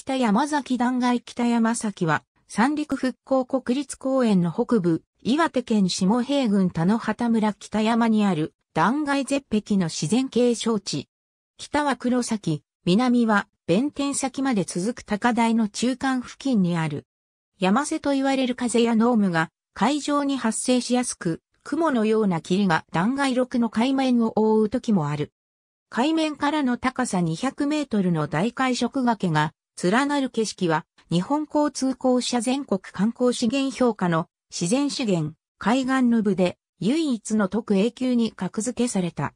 北山崎断崖北山崎は、三陸復興国立公園の北部、岩手県下平郡田野畑村北山にある断崖絶壁の自然景勝地。北は黒崎、南は弁天先まで続く高台の中間付近にある。山瀬と言われる風や濃霧が海上に発生しやすく、雲のような霧が断崖六の海面を覆う時もある。海面からの高さ200メートルの大海食崖が連なる景色は、日本交通公社全国観光資源評価の自然資源、海岸の部で唯一の特永久に格付けされた。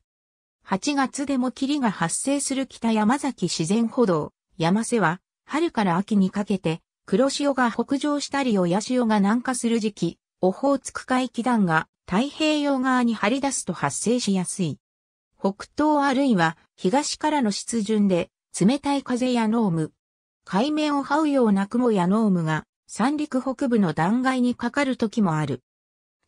8月でも霧が発生する北山崎自然歩道、山瀬は、春から秋にかけて、黒潮が北上したり親潮が南下する時期、オホーツク海気団が太平洋側に張り出すと発生しやすい。北東あるいは東からの湿潤で冷たい風や濃霧、海面を這うような雲や濃霧が三陸北部の断崖にかかる時もある。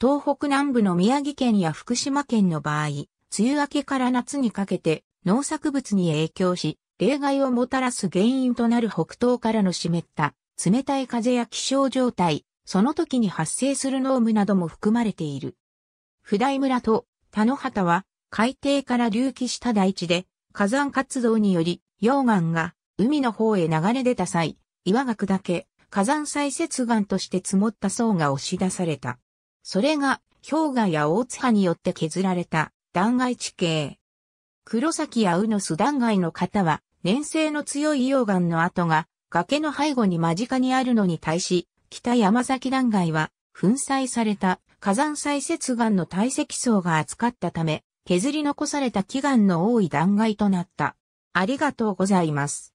東北南部の宮城県や福島県の場合、梅雨明けから夏にかけて農作物に影響し、例外をもたらす原因となる北東からの湿った冷たい風や気象状態、その時に発生する濃霧なども含まれている。普代村と田野畑は海底から隆起した台地で火山活動により溶岩が海の方へ流れ出た際、岩が砕け、火山砕雪岩として積もった層が押し出された。それが氷河や大津波によって削られた断崖地形。黒崎や宇ノ巣断崖の方は、粘性の強い溶岩の跡が崖の背後に間近にあるのに対し、北山崎断崖は粉砕された火山砕雪岩の堆積層が厚かったため、削り残された祈願の多い断崖となった。ありがとうございます。